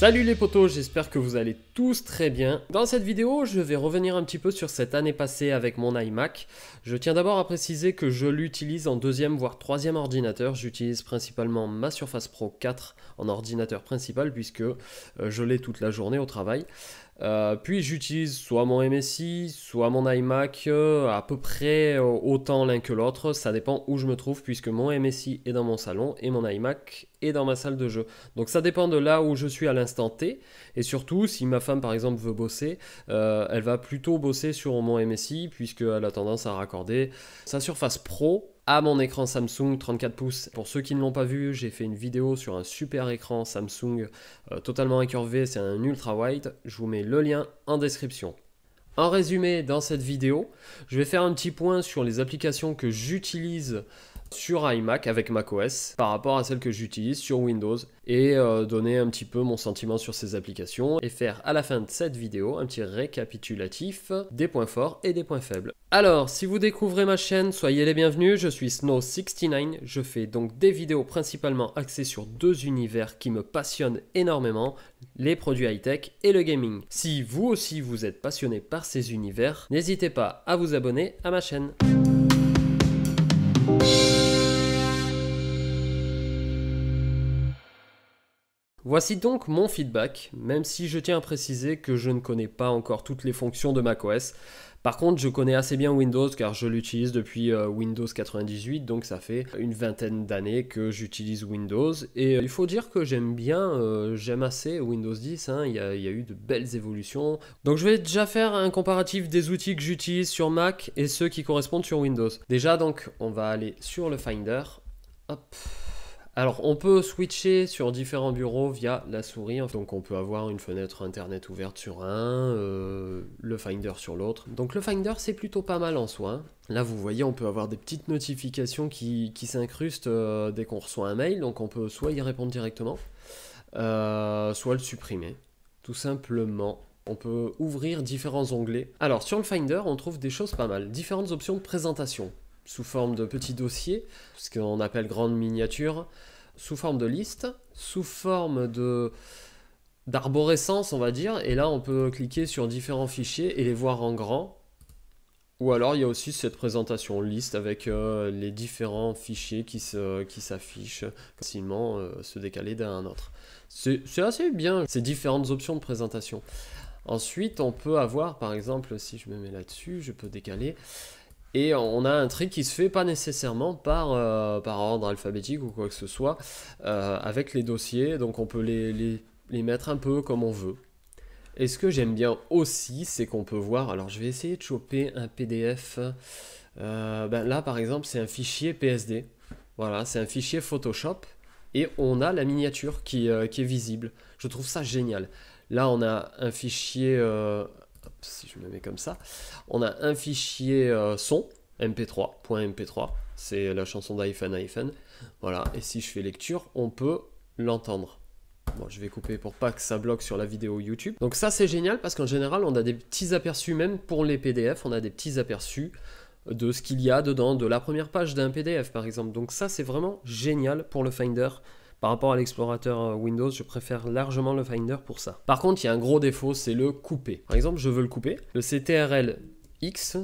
Salut les potos, j'espère que vous allez tous très bien. Dans cette vidéo, je vais revenir un petit peu sur cette année passée avec mon iMac. Je tiens d'abord à préciser que je l'utilise en deuxième voire troisième ordinateur. J'utilise principalement ma Surface Pro 4 en ordinateur principal puisque euh, je l'ai toute la journée au travail. Euh, puis j'utilise soit mon MSI, soit mon iMac, euh, à peu près euh, autant l'un que l'autre, ça dépend où je me trouve, puisque mon MSI est dans mon salon et mon iMac est dans ma salle de jeu. Donc ça dépend de là où je suis à l'instant T, et surtout si ma femme par exemple veut bosser, elle va plutôt bosser sur mon MSI, puisqu'elle a tendance à raccorder sa surface pro à mon écran Samsung 34 pouces. Pour ceux qui ne l'ont pas vu, j'ai fait une vidéo sur un super écran Samsung euh, totalement incurvé, c'est un ultra wide. Je vous mets le lien en description. En résumé, dans cette vidéo, je vais faire un petit point sur les applications que j'utilise sur iMac avec macOS par rapport à celle que j'utilise sur Windows et euh, donner un petit peu mon sentiment sur ces applications et faire à la fin de cette vidéo un petit récapitulatif des points forts et des points faibles. Alors, si vous découvrez ma chaîne, soyez les bienvenus, je suis Snow69, je fais donc des vidéos principalement axées sur deux univers qui me passionnent énormément, les produits high-tech et le gaming. Si vous aussi vous êtes passionné par ces univers, n'hésitez pas à vous abonner à ma chaîne. Voici donc mon feedback, même si je tiens à préciser que je ne connais pas encore toutes les fonctions de macOS. Par contre, je connais assez bien Windows car je l'utilise depuis euh, Windows 98, donc ça fait une vingtaine d'années que j'utilise Windows. Et euh, il faut dire que j'aime bien, euh, j'aime assez Windows 10, hein. il, y a, eu de belles évolutions. Donc je vais déjà faire un comparatif des outils que j'utilise sur Mac et ceux qui correspondent sur Windows. Déjà donc, on va aller sur le Finder. Hop. Alors on peut switcher sur différents bureaux via la souris, hein. donc on peut avoir une fenêtre internet ouverte sur un, euh, le Finder sur l'autre. Donc le Finder c'est plutôt pas mal en soi. Hein. Là vous voyez on peut avoir des petites notifications qui, s'incrustent euh, dès qu'on reçoit un mail, donc on peut soit y répondre directement, euh, soit le supprimer, tout simplement. On peut ouvrir différents onglets. Alors sur le Finder on trouve des choses pas mal, différentes options de présentation sous forme de petits dossiers, ce qu'on appelle grandes miniatures sous forme de liste, sous forme de d'arborescence, on va dire. Et là, on peut cliquer sur différents fichiers et les voir en grand. Ou alors, il y a aussi cette présentation liste avec euh, les différents fichiers qui s'affichent qui facilement, euh, se décaler d'un autre. C'est assez bien, ces différentes options de présentation. Ensuite, on peut avoir, par exemple, si je me mets là-dessus, je peux décaler. Et on a un tri qui se fait pas nécessairement par, euh, par ordre alphabétique ou quoi que ce soit euh, avec les dossiers, donc on peut les, les, mettre un peu comme on veut. Et ce que j'aime bien aussi, c'est qu'on peut voir, alors je vais essayer de choper un PDF, euh, ben là par exemple c'est un fichier PSD, voilà, c'est un fichier Photoshop, et on a la miniature qui, est visible. Je trouve ça génial. Là, on a un fichier, si je me mets comme ça, on a un fichier euh, son, mp3.mp3, c'est la chanson d'iPhone iPhone. Voilà, et si je fais lecture, on peut l'entendre. Bon, je vais couper pour pas que ça bloque sur la vidéo YouTube. Donc ça c'est génial parce qu'en général on a des petits aperçus, même pour les PDF, on a des petits aperçus de ce qu'il y a dedans, de la première page d'un PDF par exemple. Donc ça c'est vraiment génial pour le Finder par rapport à l'explorateur euh, Windows, je préfère largement le Finder pour ça. Par contre, il y a un gros défaut, c'est le couper. Par exemple, je veux le couper. Le CTRL X,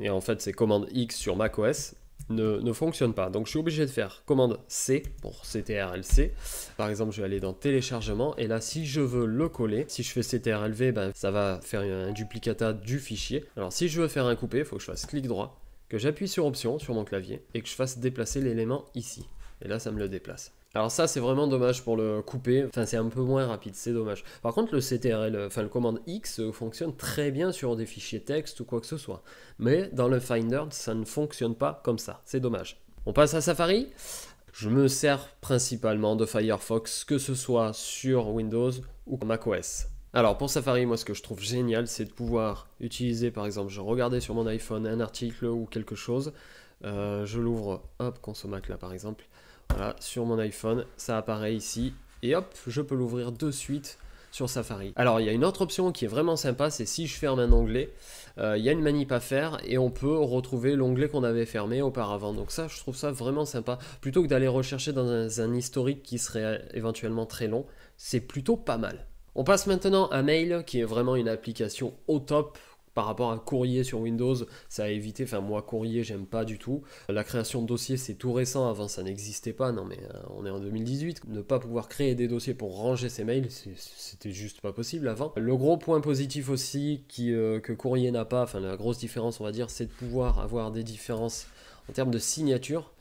et en fait c'est commande X sur macOS, ne, ne, fonctionne pas. Donc je suis obligé de faire commande C pour CTRL C. Par exemple, je vais aller dans téléchargement et là, si je veux le coller, si je fais V, ben, ça va faire un duplicata du fichier. Alors si je veux faire un couper, il faut que je fasse clic droit, que j'appuie sur option sur mon clavier et que je fasse déplacer l'élément ici. Et là, ça me le déplace. Alors ça c'est vraiment dommage pour le couper, enfin c'est un peu moins rapide, c'est dommage. Par contre le CTRL, enfin le commande X euh, fonctionne très bien sur des fichiers texte ou quoi que ce soit. Mais dans le Finder ça ne fonctionne pas comme ça, c'est dommage. On passe à Safari je me sers principalement de Firefox, que ce soit sur Windows ou macOS. Alors pour Safari, moi ce que je trouve génial, c'est de pouvoir utiliser, par exemple, je regardais sur mon iPhone un article ou quelque chose, euh, je l'ouvre, hop, Consomac là par exemple, voilà, sur mon iPhone, ça apparaît ici. Et hop, je peux l'ouvrir de suite sur Safari. Alors il y a une autre option qui est vraiment sympa, c'est si je ferme un onglet, euh, il y a une manip à faire et on peut retrouver l'onglet qu'on avait fermé auparavant. Donc ça, je trouve ça vraiment sympa. Plutôt que d'aller rechercher dans un, historique qui serait éventuellement très long, c'est plutôt pas mal. On passe maintenant à Mail, qui est vraiment une application au top par rapport à courrier sur Windows, ça a évité, enfin moi courrier j'aime pas du tout. La création de dossiers c'est tout récent, avant ça n'existait pas, non mais euh, on est en 2018, ne pas pouvoir créer des dossiers pour ranger ses mails, c'était juste pas possible avant. Le gros point positif aussi euh, que courrier n'a pas, enfin la grosse différence on va dire, c'est de pouvoir avoir des différences en termes de signature.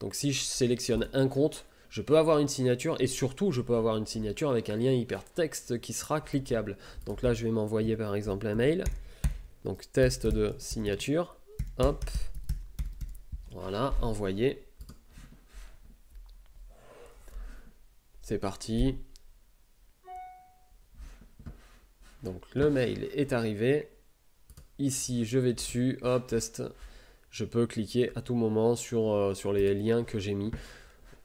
Donc si je sélectionne un compte, je peux avoir une signature et surtout je peux avoir une signature avec un lien hypertexte qui sera cliquable. Donc là je vais m'envoyer par exemple un mail. Donc test de signature. Hop. Voilà, envoyé. C'est parti. Donc le mail est arrivé. Ici, je vais dessus. Hop, test. Je peux cliquer à tout moment sur, euh, sur les liens que j'ai mis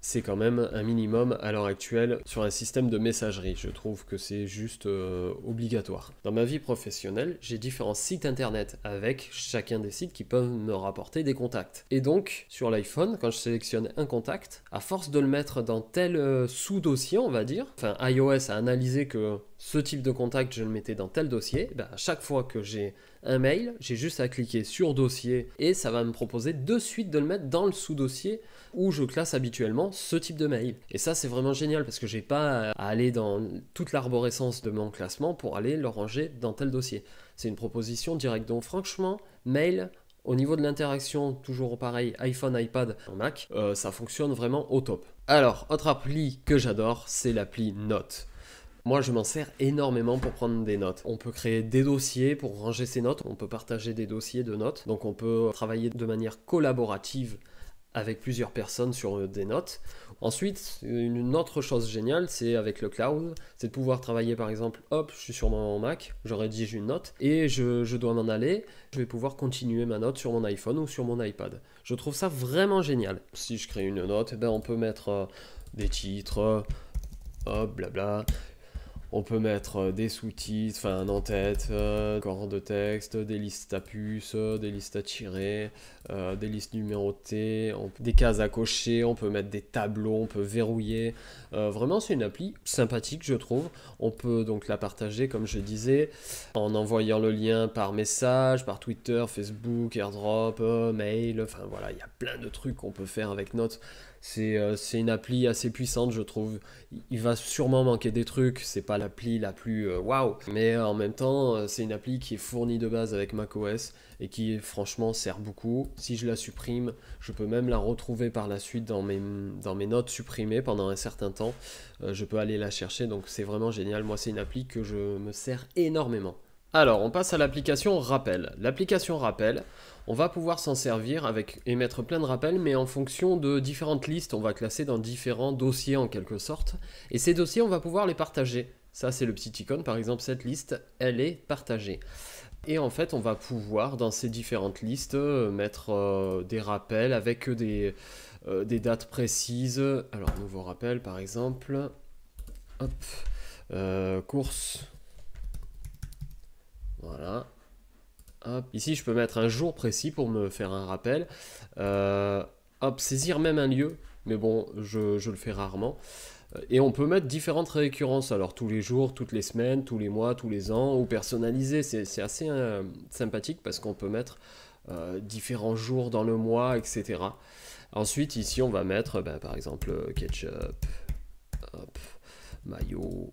c'est quand même un minimum à l'heure actuelle sur un système de messagerie. Je trouve que c'est juste euh, obligatoire. Dans ma vie professionnelle, j'ai différents sites internet avec chacun des sites qui peuvent me rapporter des contacts. Et donc, sur l'iPhone, quand je sélectionne un contact, à force de le mettre dans tel euh, sous-dossier, on va dire, enfin iOS a analysé que ce type de contact, je le mettais dans tel dossier, ben, à chaque fois que j'ai un mail, j'ai juste à cliquer sur dossier et ça va me proposer de suite de le mettre dans le sous-dossier où je classe habituellement ce type de mail. Et ça, c'est vraiment génial parce que j'ai pas à aller dans toute l'arborescence de mon classement pour aller le ranger dans tel dossier. C'est une proposition directe. Donc, franchement, mail, au niveau de l'interaction, toujours pareil, iPhone, iPad, Mac, euh, ça fonctionne vraiment au top. Alors, autre appli que j'adore, c'est l'appli Note. Moi, je m'en sers énormément pour prendre des notes. On peut créer des dossiers pour ranger ses notes, on peut partager des dossiers de notes, donc on peut travailler de manière collaborative avec plusieurs personnes sur euh, des notes. Ensuite, une autre chose géniale, c'est avec le cloud, c'est de pouvoir travailler par exemple, hop, je suis sur mon Mac, je rédige une note, et je, dois m'en aller, je vais pouvoir continuer ma note sur mon iPhone ou sur mon iPad. Je trouve ça vraiment génial. Si je crée une note, eh ben, on peut mettre euh, des titres, euh, hop, blabla, on peut mettre euh, des sous-titres, enfin un en-tête, des euh, corps de texte, des listes à puces, euh, des listes à tirer, des listes numérotées, des cases à cocher, on peut mettre des tableaux, on peut verrouiller. vraiment, c'est une appli sympathique, je trouve. On peut donc la partager, comme je disais, en envoyant le lien par message, par Twitter, Facebook, AirDrop, mail. Enfin voilà, il y a plein de trucs qu'on peut faire avec Notes. Euh, c'est une appli assez puissante, je trouve. Il va sûrement manquer des trucs, c'est pas l'appli la plus euh, waouh, wow. mais euh, en même temps, c'est une appli qui est fournie de base avec macOS et qui franchement sert beaucoup. Si je la supprime, je peux même la retrouver par la suite dans mes, dans mes notes supprimées pendant un certain temps. je peux aller la chercher, donc c'est vraiment génial. Moi, c'est une appli que je me sers énormément. Alors, on passe à l'application Rappel. L'application Rappel, on va pouvoir s'en servir avec émettre plein de rappels, mais en fonction de différentes listes, on va classer dans différents dossiers en quelque sorte. Et ces dossiers, on va pouvoir les partager. Ça, c'est le petit icône. Par exemple, cette liste, elle est partagée. Et en fait, on va pouvoir, dans ces différentes listes, euh, mettre euh, des rappels avec euh, des, dates précises. Alors, nouveau rappel, par exemple. Hop. course Ici, je peux mettre un jour précis pour me faire un rappel. Euh, hop, saisir même un lieu, mais bon, je, le fais rarement. Euh, et on peut mettre différentes récurrences, alors tous les jours, toutes les semaines, tous les mois, tous les ans, ou personnaliser. C'est assez euh, sympathique parce qu'on peut mettre différents jours dans le mois, etc. Ensuite, ici, on va mettre, bah, par exemple, ketchup, hop, maillot,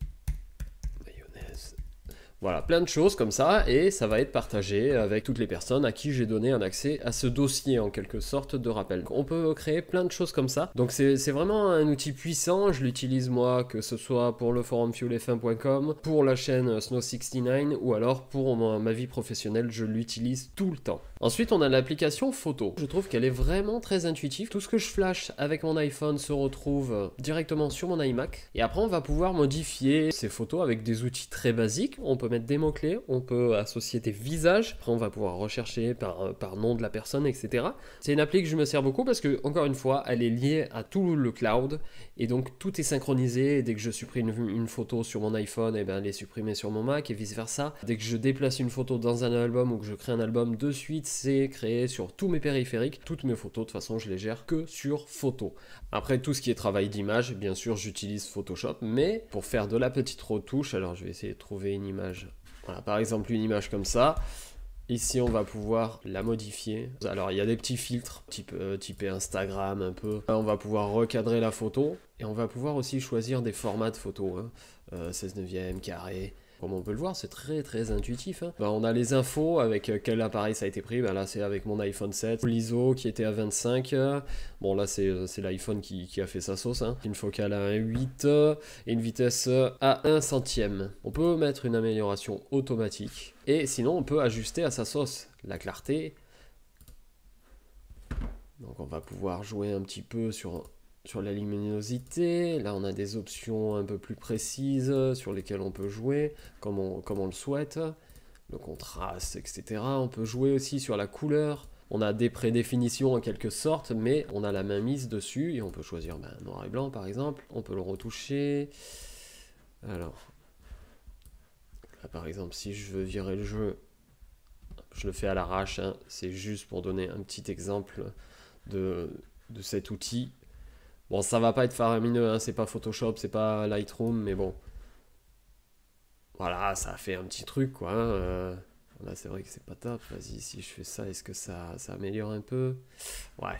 voilà, plein de choses comme ça, et ça va être partagé avec toutes les personnes à qui j'ai donné un accès à ce dossier en quelque sorte de rappel. On peut créer plein de choses comme ça, donc c'est vraiment un outil puissant, je l'utilise moi, que ce soit pour le forum fuelf1.com, pour la chaîne Snow69, ou alors pour ma vie professionnelle, je l'utilise tout le temps. Ensuite, on a l'application photo. Je trouve qu'elle est vraiment très intuitive. Tout ce que je flash avec mon iPhone se retrouve directement sur mon iMac, et après on va pouvoir modifier ces photos avec des outils très basiques. On peut mettre des mots-clés, on peut associer des visages, après on va pouvoir rechercher par, par nom de la personne, etc. C'est une appli que je me sers beaucoup parce que, encore une fois, elle est liée à tout le cloud et donc tout est synchronisé. dès que je supprime une, photo sur mon iPhone, et eh bien, elle est supprimée sur mon Mac et vice-versa. Dès que je déplace une photo dans un album ou que je crée un album, de suite c'est créé sur tous mes périphériques. Toutes mes photos, de toute façon, je les gère que sur photo. Après, tout ce qui est travail d'image, bien sûr, j'utilise Photoshop, mais pour faire de la petite retouche, alors je vais essayer de trouver une image par exemple, une image comme ça. Ici, on va pouvoir la modifier. Alors, il y a des petits filtres, type, euh, Instagram un peu. Là, on va pouvoir recadrer la photo. Et on va pouvoir aussi choisir des formats de photos. 16 hein. euh, neuvième, carré, comme on peut le voir, c'est très très intuitif. Hein. Bah, on a les infos avec euh, quel appareil ça a été pris. Bah, là, c'est avec mon iPhone 7. L'ISO qui était à 25. Euh. Bon, là, c'est euh, l'iPhone qui, a fait sa sauce. Hein. Une focale à 8 et une vitesse à 1 centième. On peut mettre une amélioration automatique. Et sinon, on peut ajuster à sa sauce la clarté. Donc, on va pouvoir jouer un petit peu sur sur la luminosité. Là, on a des options un peu plus précises sur lesquelles on peut jouer comme on, le souhaite. Le contraste, etc. On peut jouer aussi sur la couleur. On a des prédéfinitions en quelque sorte, mais on a la main mise dessus et on peut choisir ben, noir et blanc par exemple. On peut le retoucher. Alors, là, par exemple, si je veux virer le jeu, je le fais à l'arrache. Hein. C'est juste pour donner un petit exemple de cet outil Bon, ça va pas être faramineux, hein, c'est pas Photoshop, c'est pas Lightroom, mais bon. Voilà, ça fait un petit truc, quoi. Hein, euh. Là, c'est vrai que c'est pas top. Vas-y, si je fais ça, est-ce que ça, ça améliore un peu Ouais,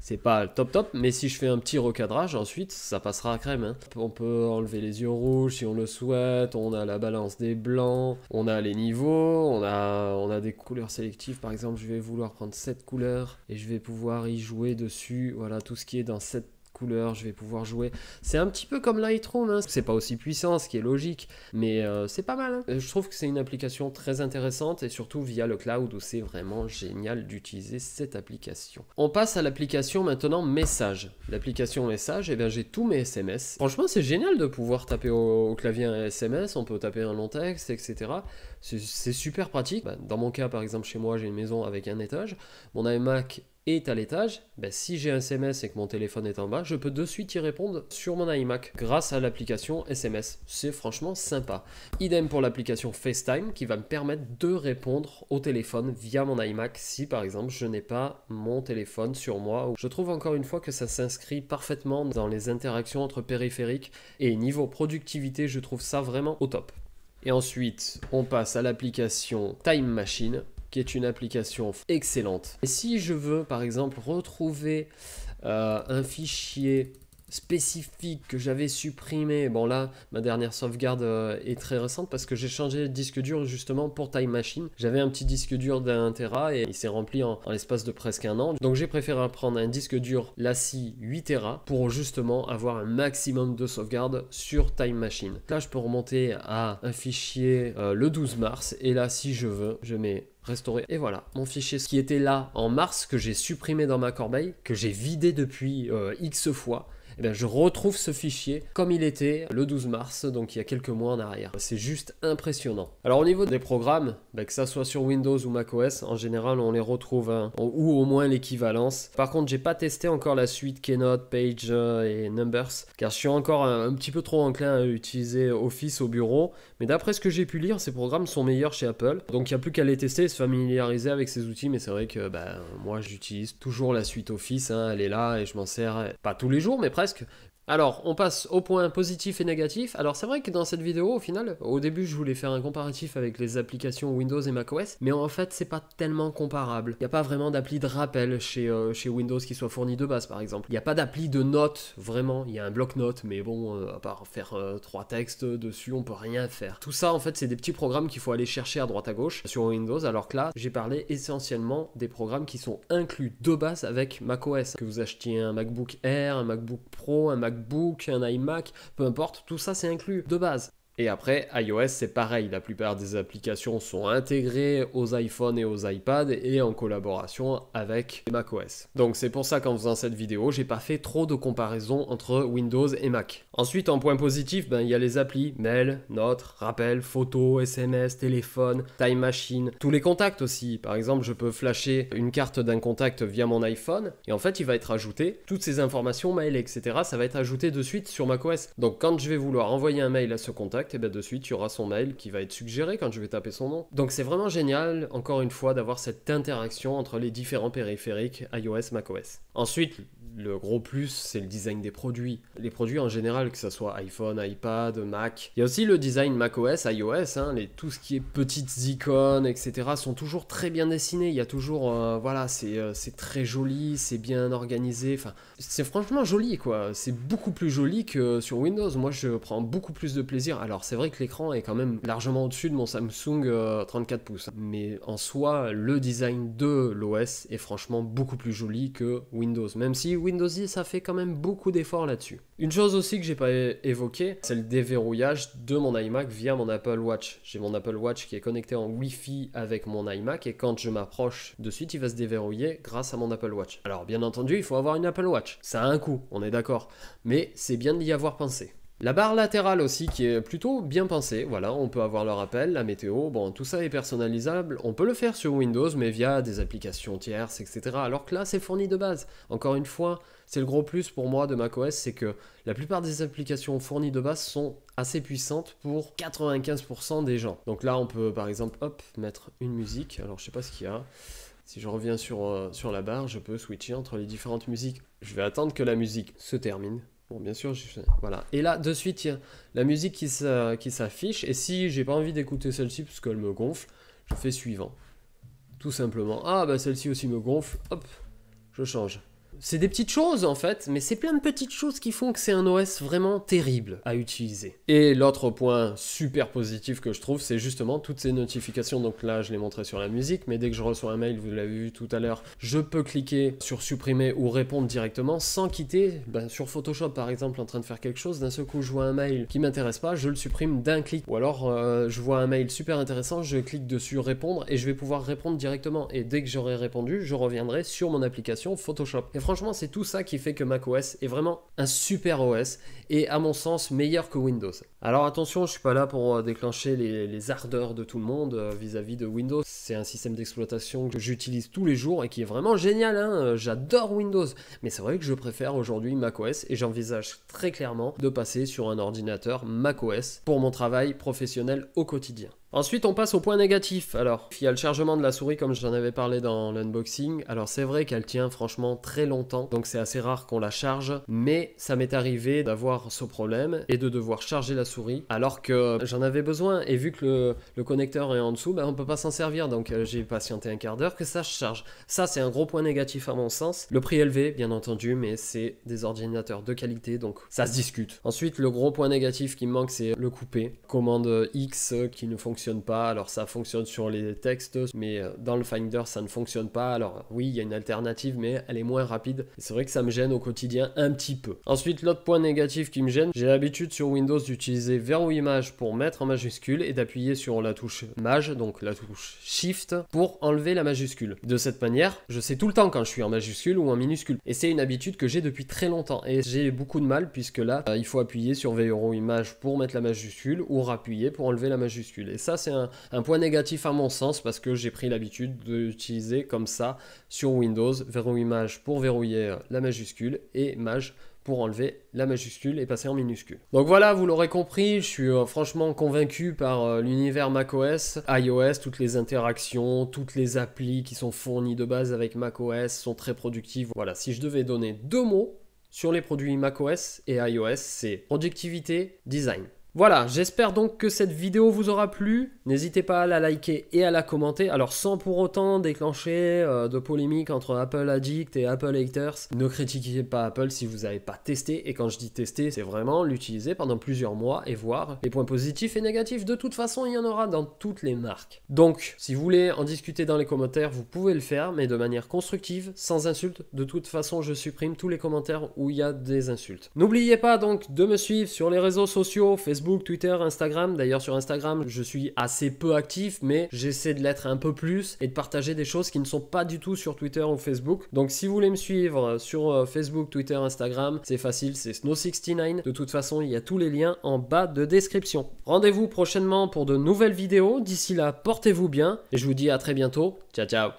c'est pas top top, mais si je fais un petit recadrage, ensuite, ça passera à crème. Hein. On peut enlever les yeux rouges si on le souhaite, on a la balance des blancs, on a les niveaux, on a, on a des couleurs sélectives. Par exemple, je vais vouloir prendre cette couleur et je vais pouvoir y jouer dessus. Voilà, tout ce qui est dans cette je vais pouvoir jouer. C'est un petit peu comme Lightroom, hein. c'est pas aussi puissant, ce qui est logique, mais euh, c'est pas mal. Hein. Euh, je trouve que c'est une application très intéressante et surtout via le cloud où c'est vraiment génial d'utiliser cette application. On passe à l'application maintenant Message. L'application Message, eh bien j'ai tous mes SMS. Franchement, c'est génial de pouvoir taper au, clavier un SMS, on peut taper un long texte, etc. C'est super pratique. Bah, dans mon cas, par exemple, chez moi, j'ai une maison avec un étage. Mon iMac et à l'étage, ben, si j'ai un SMS et que mon téléphone est en bas, je peux de suite y répondre sur mon iMac grâce à l'application SMS. C'est franchement sympa. Idem pour l'application FaceTime qui va me permettre de répondre au téléphone via mon iMac si par exemple je n'ai pas mon téléphone sur moi. Je trouve encore une fois que ça s'inscrit parfaitement dans les interactions entre périphériques et niveau productivité, je trouve ça vraiment au top. Et ensuite, on passe à l'application Time Machine qui est une application excellente. Et si je veux, par exemple, retrouver euh, un fichier spécifique que j'avais supprimé. Bon là, ma dernière sauvegarde euh, est très récente parce que j'ai changé le disque dur justement pour Time Machine. J'avais un petit disque dur d'un Tera et il s'est rempli en, l'espace de presque un an. Donc j'ai préféré prendre un disque dur Lassie 8 Tera pour justement avoir un maximum de sauvegarde sur Time Machine. Là, je peux remonter à un fichier euh, le 12 mars et là, si je veux, je mets restaurer. Et voilà, mon fichier qui était là en mars, que j'ai supprimé dans ma corbeille, que j'ai vidé depuis euh, X fois, eh je retrouve ce fichier comme il était le 12 mars, donc il y a quelques mois en arrière. C'est juste impressionnant. Alors au niveau des programmes, ben, que ça soit sur Windows ou macOS, en général on les retrouve ou au moins l'équivalence. Par contre, j'ai pas testé encore la suite Keynote, Page euh, et Numbers, car je suis encore un, petit peu trop enclin à utiliser Office au bureau. Mais d'après ce que j'ai pu lire, ces programmes sont meilleurs chez Apple, donc il n'y a plus qu'à les tester et se familiariser avec ces outils. Mais c'est vrai que ben, moi j'utilise toujours la suite Office, hein. elle est là et je m'en sers euh, pas tous les jours, mais presque parce que alors, on passe aux points positifs et négatifs. Alors, c'est vrai que dans cette vidéo, au final, au début, je voulais faire un comparatif avec les applications Windows et macOS, mais en fait, c'est pas tellement comparable. Il n'y a pas vraiment d'appli de rappel chez, euh, Windows qui soit fourni de base, par exemple. Il n'y a pas d'appli de notes, vraiment. Il y a un bloc-notes, mais bon, euh, à part faire euh, trois textes dessus, on peut rien faire. Tout ça, en fait, c'est des petits programmes qu'il faut aller chercher à droite à gauche sur Windows, alors que là, j'ai parlé essentiellement des programmes qui sont inclus de base avec macOS. Que vous achetiez un MacBook Air, un MacBook Pro, un MacBook MacBook, un iMac, peu importe, tout ça c'est inclus de base. Et après, iOS, c'est pareil. La plupart des applications sont intégrées aux iPhones et aux iPads et en collaboration avec macOS. Donc c'est pour ça qu'en faisant cette vidéo, j'ai pas fait trop de comparaisons entre Windows et Mac. Ensuite, en point positif, ben, il y a les applis mail, notes, rappel, photos, SMS, téléphone, time machine, tous les contacts aussi. Par exemple, je peux flasher une carte d'un contact via mon iPhone et en fait, il va être ajouté. Toutes ces informations, mail, etc., ça va être ajouté de suite sur macOS. Donc quand je vais vouloir envoyer un mail à ce contact, et eh bien de suite, il y aura son mail qui va être suggéré quand je vais taper son nom. Donc c'est vraiment génial, encore une fois, d'avoir cette interaction entre les différents périphériques iOS, macOS. Ensuite, le gros plus, c'est le design des produits. Les produits en général, que ce soit iPhone, iPad, Mac. Il y a aussi le design macOS, iOS, hein, les, tout ce qui est petites icônes, etc. sont toujours très bien dessinés. Il y a toujours, euh, voilà, euh, c'est très joli, c'est bien organisé. Enfin, c'est franchement joli, quoi. C'est beaucoup plus joli que sur Windows. Moi, je prends beaucoup plus de plaisir. Alors, c'est vrai que l'écran est quand même largement au-dessus de mon Samsung 34 euh, pouces. Mais en soi, le design de l'OS est franchement beaucoup plus joli que Windows. Même si Windows y ça fait quand même beaucoup d'efforts là-dessus. Une chose aussi que j'ai pas évoquée, c'est le déverrouillage de mon iMac via mon Apple Watch. J'ai mon Apple Watch qui est connecté en Wi-Fi avec mon iMac et quand je m'approche de suite, il va se déverrouiller grâce à mon Apple Watch. Alors bien entendu, il faut avoir une Apple Watch. Ça a un coût, on est d'accord. Mais c'est bien d'y avoir pensé. La barre latérale aussi qui est plutôt bien pensée, voilà, on peut avoir le rappel, la météo, bon tout ça est personnalisable, on peut le faire sur Windows mais via des applications tierces, etc. Alors que là c'est fourni de base. Encore une fois, c'est le gros plus pour moi de macOS, c'est que la plupart des applications fournies de base sont assez puissantes pour 95% des gens. Donc là on peut par exemple, hop, mettre une musique, alors je sais pas ce qu'il y a. Si je reviens sur, euh, sur la barre, je peux switcher entre les différentes musiques. Je vais attendre que la musique se termine Bon, bien sûr, voilà. Et là, de suite, il y a la musique qui s'affiche. Et si j'ai pas envie d'écouter celle-ci parce qu'elle me gonfle, je fais suivant. Tout simplement. Ah, bah celle-ci aussi me gonfle. Hop, je change c'est des petites choses en fait, mais c'est plein de petites choses qui font que c'est un OS vraiment terrible à utiliser. Et l'autre point super positif que je trouve, c'est justement toutes ces notifications. Donc là, je l'ai montré sur la musique, mais dès que je reçois un mail, vous l'avez vu tout à l'heure, je peux cliquer sur supprimer ou répondre directement sans quitter. Ben, sur Photoshop par exemple, en train de faire quelque chose, d'un seul coup, je vois un mail qui m'intéresse pas, je le supprime d'un clic. Ou alors, euh, je vois un mail super intéressant, je clique dessus répondre et je vais pouvoir répondre directement. Et dès que j'aurai répondu, je reviendrai sur mon application Photoshop franchement, c'est tout ça qui fait que macOS est vraiment un super OS et à mon sens meilleur que Windows. Alors attention, je ne suis pas là pour euh, déclencher les, ardeurs de tout le monde euh, vis-à-vis de Windows. C'est un système d'exploitation que j'utilise tous les jours et qui est vraiment génial. Hein. Euh, j'adore Windows, mais c'est vrai que je préfère aujourd'hui macOS et j'envisage très clairement de passer sur un ordinateur macOS pour mon travail professionnel au quotidien. Ensuite, on passe au point négatif. Alors, il y a le chargement de la souris, comme j'en avais parlé dans l'unboxing. Alors, c'est vrai qu'elle tient franchement très longtemps, donc c'est assez rare qu'on la charge. Mais ça m'est arrivé d'avoir ce problème et de devoir charger la souris alors que j'en avais besoin. Et vu que le, connecteur est en dessous, ben, on peut pas s'en servir. Donc, euh, j'ai patienté un quart d'heure que ça se charge. Ça, c'est un gros point négatif à mon sens. Le prix élevé, bien entendu, mais c'est des ordinateurs de qualité, donc ça se discute. Ensuite, le gros point négatif qui me manque, c'est le coupé. Commande X qui ne fonctionne pas. Alors ça fonctionne sur les textes, mais euh, dans le Finder ça ne fonctionne pas. Alors euh, oui, il y a une alternative, mais elle est moins rapide. C'est vrai que ça me gêne au quotidien un petit peu. Ensuite, l'autre point négatif qui me gêne, j'ai l'habitude sur Windows d'utiliser verrou image pour mettre en majuscule et d'appuyer sur la touche maj, donc la touche shift, pour enlever la majuscule. De cette manière, je sais tout le temps quand je suis en majuscule ou en minuscule. Et c'est une habitude que j'ai depuis très longtemps. Et j'ai beaucoup de mal puisque là, euh, il faut appuyer sur verrou image pour mettre la majuscule ou rappuyer pour enlever la majuscule. Et ça, ça, c'est un, point négatif à mon sens parce que j'ai pris l'habitude d'utiliser comme ça sur Windows image pour verrouiller euh, la majuscule et maj pour enlever la majuscule et passer en minuscule. Donc voilà, vous l'aurez compris, je suis euh, franchement convaincu par euh, l'univers macOS, iOS, toutes les interactions, toutes les applis qui sont fournies de base avec macOS sont très productives. Voilà, si je devais donner deux mots sur les produits macOS et iOS, c'est productivité, design. Voilà, j'espère donc que cette vidéo vous aura plu. N'hésitez pas à la liker et à la commenter. Alors sans pour autant déclencher euh, de polémique entre Apple Addict et Apple Haters, ne critiquez pas Apple si vous n'avez pas testé. Et quand je dis tester, c'est vraiment l'utiliser pendant plusieurs mois et voir les points positifs et négatifs. De toute façon, il y en aura dans toutes les marques. Donc, si vous voulez en discuter dans les commentaires, vous pouvez le faire, mais de manière constructive, sans insultes. De toute façon, je supprime tous les commentaires où il y a des insultes. N'oubliez pas donc de me suivre sur les réseaux sociaux, Facebook, Twitter, Instagram. D'ailleurs, sur Instagram, je suis assez peu actif, mais j'essaie de l'être un peu plus et de partager des choses qui ne sont pas du tout sur Twitter ou Facebook. Donc, si vous voulez me suivre sur euh, Facebook, Twitter, Instagram, c'est facile, c'est Snow69. De toute façon, il y a tous les liens en bas de description. Rendez-vous prochainement pour de nouvelles vidéos. D'ici là, portez-vous bien et je vous dis à très bientôt. Ciao, ciao